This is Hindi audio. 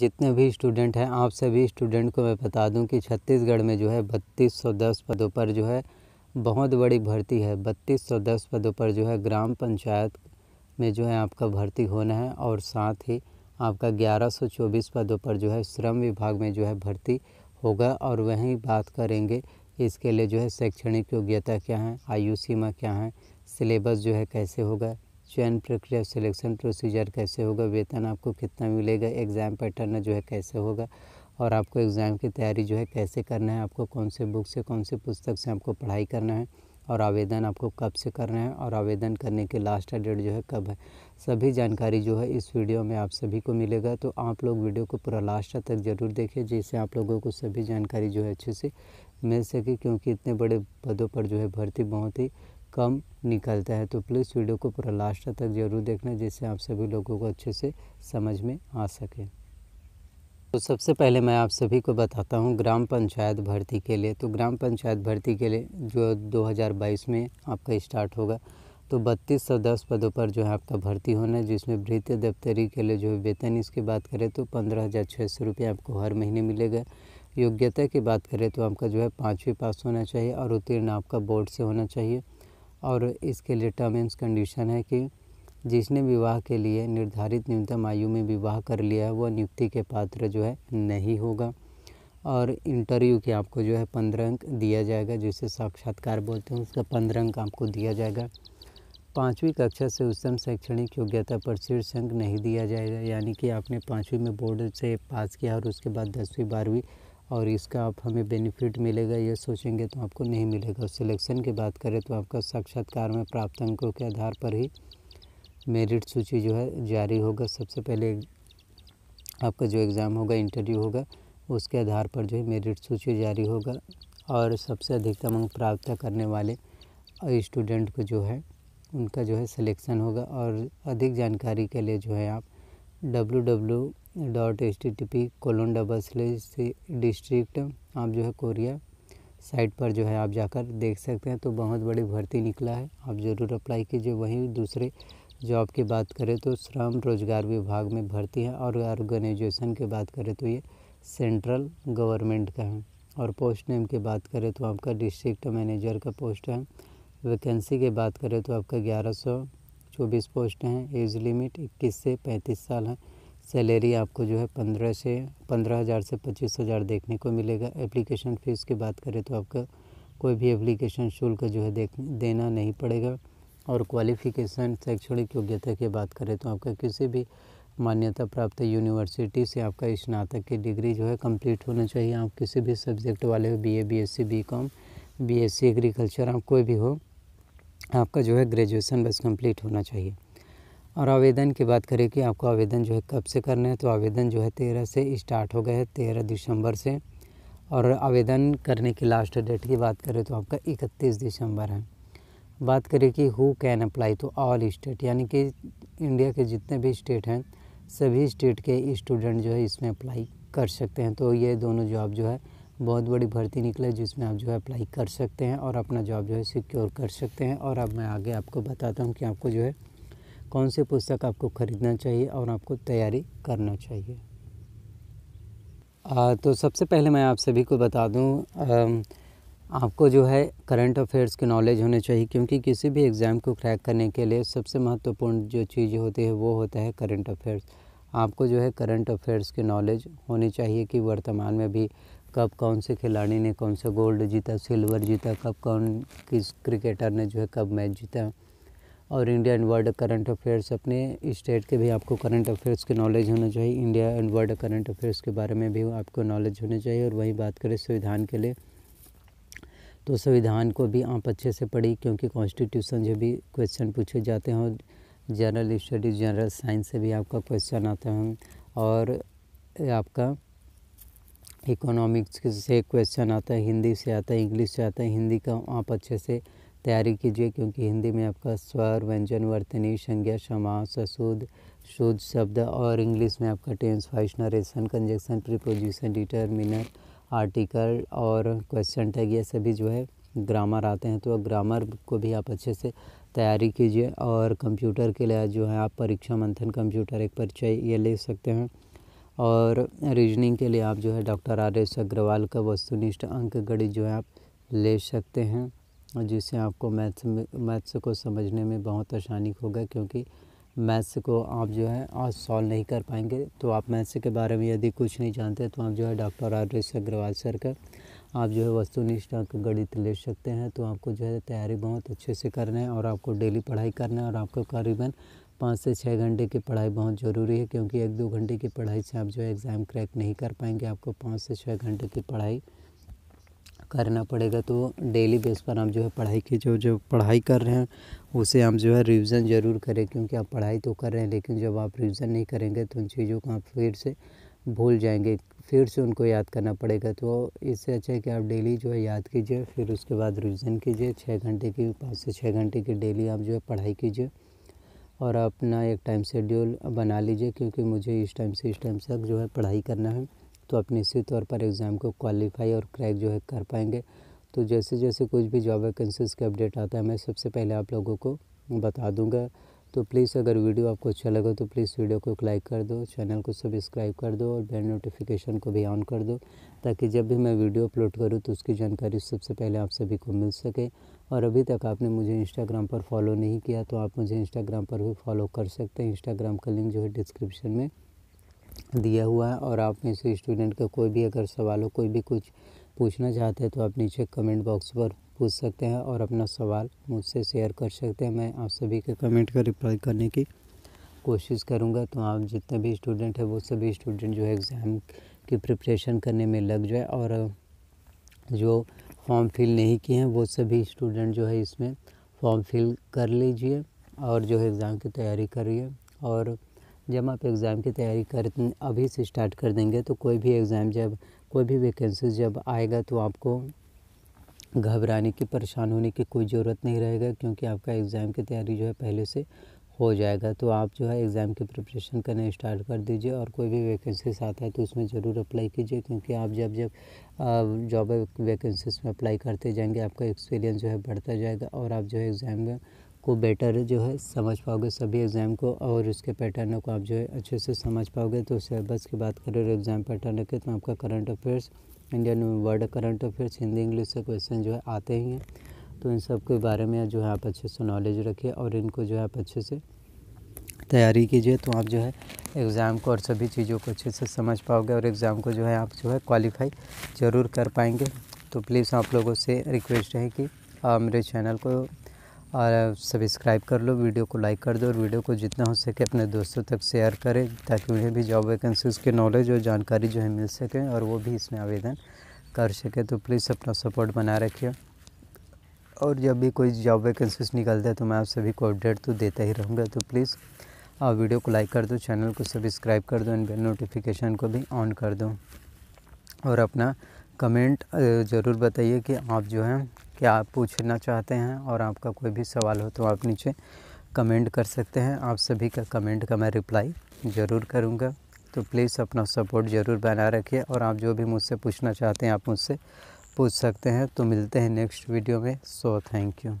जितने भी स्टूडेंट हैं आप सभी स्टूडेंट को मैं बता दूं कि छत्तीसगढ़ में जो है बत्तीस सौ दस पदों पर जो है बहुत बड़ी भर्ती है बत्तीस सौ दस पदों पर जो है ग्राम पंचायत में जो है आपका भर्ती होना है और साथ ही आपका ग्यारह सौ चौबीस पदों पर जो है श्रम विभाग में जो है भर्ती होगा और वहीं बात करेंगे इसके लिए जो है शैक्षणिक योग्यता क्या है आयु सीमा क्या है सिलेबस जो है कैसे होगा चयन प्रक्रिया सिलेक्शन प्रोसीजर कैसे होगा वेतन आपको कितना मिलेगा एग्ज़ाम पैटर्न जो है कैसे होगा और आपको एग्ज़ाम की तैयारी जो है कैसे करना है आपको कौन से बुक से कौन से पुस्तक से आपको पढ़ाई करना है और आवेदन आपको कब से करना है और आवेदन करने के लास्ट डेट जो है कब है सभी जानकारी जो है इस वीडियो में आप सभी को मिलेगा तो आप लोग वीडियो को पूरा लास्ट तक ज़रूर देखिए जिससे आप लोगों को सभी जानकारी जो है अच्छे से मिल सके क्योंकि इतने बड़े पदों पर जो है भर्ती बहुत ही कम निकलता है तो प्लीज़ वीडियो को पूरा लास्ट तक ज़रूर देखना जिससे आप सभी लोगों को अच्छे से समझ में आ सके तो सबसे पहले मैं आप सभी को बताता हूँ ग्राम पंचायत भर्ती के लिए तो ग्राम पंचायत भर्ती के लिए जो 2022 में आपका स्टार्ट होगा तो बत्तीस सौ दस पदों पर जो है आपका भर्ती होना है जिसमें वृत्तीय दफ्तरी के लिए जो वेतन इसकी बात करें तो पंद्रह हज़ार छः सौ रुपये आपको हर महीने मिलेगा योग्यता की बात करें तो आपका जो है पाँचवीं पास होना चाहिए और उत्तीर्ण आपका बोर्ड से होना चाहिए और इसके लिए टर्म एम्स कंडीशन है कि जिसने विवाह के लिए निर्धारित न्यूनतम आयु में विवाह कर लिया है वह नियुक्ति के पात्र जो है नहीं होगा और इंटरव्यू के आपको जो है पंद्रह अंक दिया जाएगा जिसे साक्षात्कार बोलते हैं उसका पंद्रह अंक आपको दिया जाएगा पाँचवीं कक्षा से उत्तम शैक्षणिक योग्यता पर शीर्ष अंक नहीं दिया जाएगा यानी कि आपने पाँचवीं में बोर्ड से पास किया और उसके बाद दसवीं बारहवीं और इसका आप हमें बेनिफिट मिलेगा ये सोचेंगे तो आपको नहीं मिलेगा सिलेक्शन की बात करें तो आपका साक्षात्कार में प्राप्त अंकों के आधार पर ही मेरिट सूची जो है जारी होगा सबसे पहले आपका जो एग्ज़ाम होगा इंटरव्यू होगा उसके आधार पर जो है मेरिट सूची जारी होगा और सबसे अधिकतम अंक प्राप्त करने वाले स्टूडेंट को जो है उनका जो है सिलेक्शन होगा और अधिक जानकारी के लिए जो है आप W W dot H T T P colon double slash district आप जो है कोरिया साइट पर जो है आप जाकर देख सकते हैं तो बहुत बड़ी भर्ती निकला है आप ज़रूर अप्लाई कीजिए वहीं दूसरे जॉब की बात करें तो श्रम रोजगार विभाग में भर्ती है और ऑर्गेनाइजेशन की बात करें तो ये सेंट्रल गवर्नमेंट का है और पोस्ट नेम की बात करें तो आपका डिस्ट्रिक्ट मैनेजर का पोस्ट है वैकेंसी की बात करें तो आपका ग्यारह सौ चौबीस पोस्ट हैं एज लिमिट इक्कीस से पैंतीस साल है सैलरी आपको जो है पंद्रह से पंद्रह हज़ार से पच्चीस हज़ार देखने को मिलेगा एप्लीकेशन फ़ीस की बात करें तो आपका कोई भी एप्लीकेशन शुल्क जो है देख देना नहीं पड़ेगा और क्वालिफ़िकेशन शैक्षणिक योग्यता की बात करें तो आपका किसी भी मान्यता प्राप्त यूनिवर्सिटी से आपका स्नातक की डिग्री जो है कंप्लीट होना चाहिए आप किसी भी सब्जेक्ट वाले हो B A B S C B com B S C agriculture आप कोई भी हो आपका जो है ग्रेजुएशन बस कंप्लीट होना चाहिए और आवेदन की बात करें कि आपको आवेदन जो है कब से करना है तो आवेदन जो है तेरह से स्टार्ट हो गया है तेरह दिसंबर से और आवेदन करने की लास्ट डेट की बात करें तो आपका इकतीस दिसंबर है बात करें कि who can apply to all state यानी कि इंडिया के जितने भी स्टेट हैं सभी स्टेट के स्टूडेंट जो है इसमें अप्लाई कर सकते हैं तो ये दोनों जॉब जो है बहुत बड़ी भर्ती निकले जिसमें आप जो है अप्लाई कर सकते हैं और अपना जॉब जो है सिक्योर कर सकते हैं और अब मैं आगे आपको बताता हूँ कि आपको जो है कौन से पुस्तक आपको ख़रीदना चाहिए और आपको तैयारी करना चाहिए आ, तो सबसे पहले मैं आप सभी को बता दूँ आपको जो है करंट अफेयर्स के नॉलेज होने चाहिए क्योंकि किसी भी एग्ज़ाम को क्रैक करने के लिए सबसे महत्वपूर्ण जो चीज़ होती है वो होता है करंट अफेयर्स आपको जो है करंट अफेयर्स के नॉलेज होने चाहिए कि वर्तमान में भी कब कौन से खिलाड़ी ने कौन सा गोल्ड जीता सिल्वर जीता कब कौन किस क्रिकेटर ने जो है कब मैच जीता और India and world current affairs अपने स्टेट के भी आपको करंट अफेयर्स के नॉलेज होना चाहिए India and world current affairs के बारे में भी आपको नॉलेज होना चाहिए और वहीं बात करें संविधान के लिए तो संविधान को भी आप अच्छे से पढ़ी क्योंकि कॉन्स्टिट्यूशन जो भी क्वेश्चन पूछे जाते हैं जनरल स्टडीज जनरल साइंस से भी आपका क्वेश्चन आता है और आपका इकोनॉमिक्स से क्वेश्चन आता है हिंदी से आता है इंग्लिश से आता है हिंदी का आप अच्छे से तैयारी कीजिए क्योंकि हिंदी में आपका स्वर व्यंजन वर्तनी संज्ञा क्षमा ससुद शुद्ध शब्द और इंग्लिश में आपका टेंस फाइशनरेशन कंजेक्शन प्रीपोजिशन डिटरमिनर आर्टिकल और क्वेश्चन टैग ये सभी जो है ग्रामर आते हैं तो ग्रामर को भी आप अच्छे से तैयारी कीजिए और कंप्यूटर के लिए जो है आप परीक्षा मंथन कंप्यूटर एक परिचय ये ले सकते हैं और रीजनिंग के लिए आप जो है डॉक्टर आर एस अग्रवाल का वस्तुनिष्ठ अंक गणित जो है आप ले सकते हैं जिससे आपको मैथ्स में मैथ्स को समझने में बहुत आसानी होगा क्योंकि मैथ्स को आप जो है आज सॉल्व नहीं कर पाएंगे तो आप मैथ्स के बारे में यदि कुछ नहीं जानते तो आप जो है doctor R S Agrawal sir का आप जो है वस्तुनिष्ठ अंक गणित ले सकते हैं तो आपको जो है तैयारी बहुत अच्छे से करना है और आपको डेली पढ़ाई करना है और आपको करीबन पाँच से छः घंटे की पढ़ाई बहुत ज़रूरी है क्योंकि एक दो घंटे की पढ़ाई से आप जो है एग्ज़ाम क्रैक नहीं कर पाएंगे आपको पाँच से छः घंटे की पढ़ाई करना पड़ेगा तो डेली बेस पर आप जो है पढ़ाई की जो जो पढ़ाई कर रहे हैं उसे हम जो है रिवीजन ज़रूर करें क्योंकि आप पढ़ाई तो कर रहे हैं लेकिन जब आप रिवीजन नहीं करेंगे तो उन चीज़ों को आप फिर से भूल जाएंगे फिर से उनको याद करना पड़ेगा तो इससे अच्छा है कि आप डेली जो है याद कीजिए फिर उसके बाद रिविज़न कीजिए छः घंटे की पाँच से छः घंटे की डेली आप जो है पढ़ाई कीजिए और अपना एक टाइम शेड्यूल बना लीजिए क्योंकि मुझे इस टाइम से इस टाइम तक जो है पढ़ाई करना है तो आप निश्चित तौर पर एग्ज़ाम को क्वालिफाई और क्रैक जो है कर पाएंगे तो जैसे जैसे कुछ भी जॉब वैकेंसीज के अपडेट आता है मैं सबसे पहले आप लोगों को बता दूंगा तो प्लीज़ अगर वीडियो आपको अच्छा लगा तो प्लीज़ वीडियो को लाइक कर दो चैनल को सब्सक्राइब कर दो और बेल नोटिफिकेशन को भी ऑन कर दो ताकि जब भी मैं वीडियो अपलोड करूँ तो उसकी जानकारी सबसे पहले आप सभी को मिल सके और अभी तक आपने मुझे इंस्टाग्राम पर फॉलो नहीं किया तो आप मुझे इंस्टाग्राम पर भी फॉलो कर सकते हैं इंस्टाग्राम का लिंक जो है डिस्क्रिप्शन में दिया हुआ है और आप में से स्टूडेंट का कोई भी अगर सवाल हो कोई भी कुछ पूछना चाहते हैं तो आप नीचे कमेंट बॉक्स पर पूछ सकते हैं और अपना सवाल मुझसे शेयर कर सकते हैं मैं आप सभी के कमेंट का रिप्लाई करने की कोशिश करूँगा तो आप जितने भी स्टूडेंट हैं वो सभी स्टूडेंट जो है एग्ज़ाम की प्रिपरेशन करने में लग जाए और जो फॉर्म फिल नहीं किए हैं वो सभी स्टूडेंट जो है इसमें फॉर्म फिल कर लीजिए और जो है एग्ज़ाम की तैयारी करिए और जब आप एग्ज़ाम की तैयारी कर अभी से स्टार्ट कर देंगे तो कोई भी एग्ज़ाम जब कोई भी वैकेंसी जब आएगा तो आपको घबराने की परेशान होने की कोई ज़रूरत नहीं रहेगा क्योंकि आपका एग्ज़ाम की तैयारी जो है पहले से हो जाएगा तो आप जो है एग्ज़ाम की प्रिपरेशन करना स्टार्ट कर दीजिए और कोई भी वैकेंसीज आता है तो उसमें ज़रूर अप्लाई कीजिए क्योंकि आप जब जब जॉब वैकेंसीज में अप्लाई करते जाएंगे आपका एक्सपीरियंस जो है बढ़ता जाएगा और आप जो है एग्ज़ाम को बेटर जो है समझ पाओगे सभी एग्ज़ाम को और उसके पैटर्नों को आप जो है अच्छे से समझ पाओगे तो सिलेबस की बात करें एग्ज़ाम पैटर्न के तो आपका current affairs Indian world current affairs Hindi English से क्वेश्चन जो है आते ही हैं तो इन सब के बारे में जो है आप अच्छे से नॉलेज रखिए और इनको जो है आप अच्छे से तैयारी कीजिए तो आप जो है एग्ज़ाम को और सभी चीज़ों को अच्छे से समझ पाओगे और एग्ज़ाम को जो है आप जो है क्वालिफाई ज़रूर कर पाएंगे तो प्लीज़ आप लोगों से रिक्वेस्ट है कि आप मेरे चैनल को और सब्सक्राइब कर लो वीडियो को लाइक कर दो और वीडियो को जितना हो सके अपने दोस्तों तक शेयर करें ताकि उन्हें भी जॉब वैकेंसीज के नॉलेज और जानकारी जो है मिल सके और वो भी इसमें आवेदन कर सके तो प्लीज़ अपना सपोर्ट बना रखिए और जब भी कोई जॉब वैकेंसीज निकलता है तो मैं आप सभी को अपडेट तो देता ही रहूँगा तो प्लीज़ आप वीडियो को लाइक कर दो चैनल को सब्सक्राइब कर दो एंड बेल नोटिफिकेशन को भी ऑन कर दो और अपना कमेंट ज़रूर बताइए कि आप जो हैं क्या आप पूछना चाहते हैं और आपका कोई भी सवाल हो तो आप नीचे कमेंट कर सकते हैं आप सभी का कमेंट का मैं रिप्लाई ज़रूर करूँगा तो प्लीज़ अपना सपोर्ट ज़रूर बना रखिए और आप जो भी मुझसे पूछना चाहते हैं आप मुझसे पूछ सकते हैं तो मिलते हैं नेक्स्ट वीडियो में सो थैंक यू